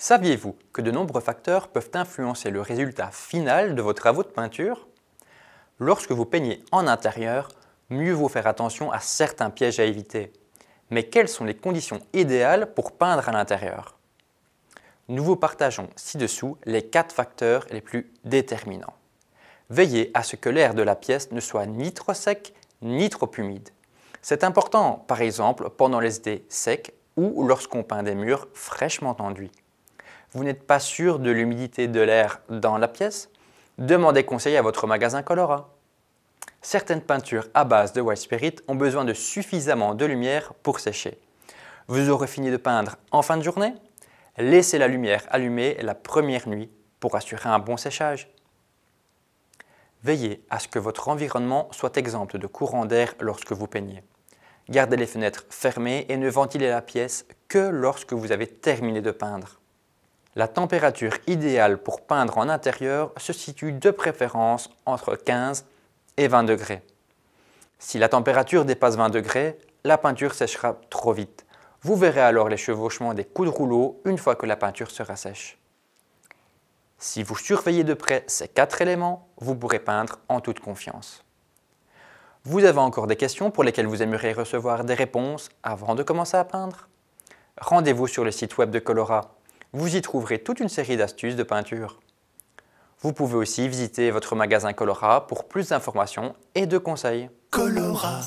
Saviez-vous que de nombreux facteurs peuvent influencer le résultat final de vos travaux de peinture Lorsque vous peignez en intérieur, mieux vaut faire attention à certains pièges à éviter. Mais quelles sont les conditions idéales pour peindre à l'intérieur Nous vous partageons ci-dessous les 4 facteurs les plus déterminants. Veillez à ce que l'air de la pièce ne soit ni trop sec ni trop humide. C'est important, par exemple, pendant les étés secs ou lorsqu'on peint des murs fraîchement enduits vous n'êtes pas sûr de l'humidité de l'air dans la pièce, demandez conseil à votre magasin Colora. Certaines peintures à base de White Spirit ont besoin de suffisamment de lumière pour sécher. Vous aurez fini de peindre en fin de journée Laissez la lumière allumée la première nuit pour assurer un bon séchage. Veillez à ce que votre environnement soit exempt de courant d'air lorsque vous peignez. Gardez les fenêtres fermées et ne ventilez la pièce que lorsque vous avez terminé de peindre. La température idéale pour peindre en intérieur se situe de préférence entre 15 et 20 degrés. Si la température dépasse 20 degrés, la peinture séchera trop vite. Vous verrez alors les chevauchements des coups de rouleau une fois que la peinture sera sèche. Si vous surveillez de près ces quatre éléments, vous pourrez peindre en toute confiance. Vous avez encore des questions pour lesquelles vous aimeriez recevoir des réponses avant de commencer à peindre Rendez-vous sur le site web de Colora vous y trouverez toute une série d'astuces de peinture. Vous pouvez aussi visiter votre magasin Colora pour plus d'informations et de conseils. Colora